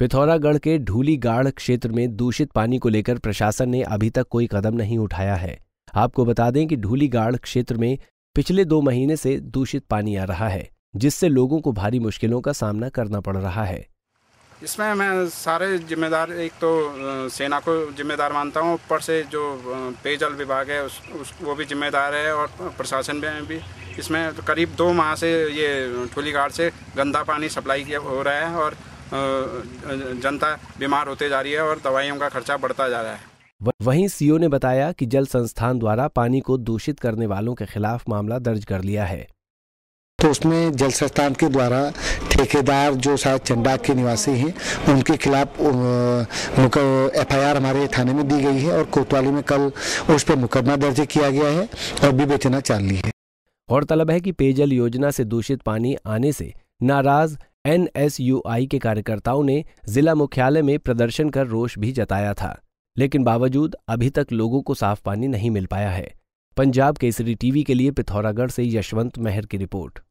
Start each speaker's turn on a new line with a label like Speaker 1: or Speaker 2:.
Speaker 1: पिथौरागढ़ के ढूलीगाढ़ क्षेत्र में दूषित पानी को लेकर प्रशासन ने अभी तक कोई कदम नहीं उठाया है आपको बता दें कि ढूलीगाढ़ क्षेत्र में पिछले दो महीने से दूषित पानी आ रहा है जिससे लोगों को भारी मुश्किलों का सामना करना पड़ रहा है
Speaker 2: इसमें मैं सारे जिम्मेदार एक तो सेना को जिम्मेदार मानता हूँ ऊपर से जो पेयजल विभाग है उस, उस वो भी जिम्मेदार है और प्रशासन भी, भी इसमें तो करीब दो माह से ये ठुलीघाट से गंदा पानी सप्लाई किया हो रहा है और जनता बीमार होते जा रही है और दवाइयों का खर्चा बढ़ता जा रहा है
Speaker 1: वहीं सीओ ने बताया कि जल संस्थान द्वारा पानी को दूषित करने वालों के खिलाफ मामला दर्ज कर लिया है
Speaker 3: तो उसमें जल संस्थान के द्वारा ठेकेदार जो शायद चंडा के निवासी हैं उनके खिलाफ एफ आई हमारे थाने में दी गई है और कोतवाली में कल उस पर मुकदमा दर्ज किया गया है और विवेचना चाल ली है
Speaker 1: गौरतलब है कि पेयजल योजना से दूषित पानी आने से नाराज एनएसयूआई के कार्यकर्ताओं ने जिला मुख्यालय में प्रदर्शन कर रोष भी जताया था लेकिन बावजूद अभी तक लोगों को साफ पानी नहीं मिल पाया है पंजाब केसरी टीवी के लिए पिथौरागढ़ से यशवंत मेहर की रिपोर्ट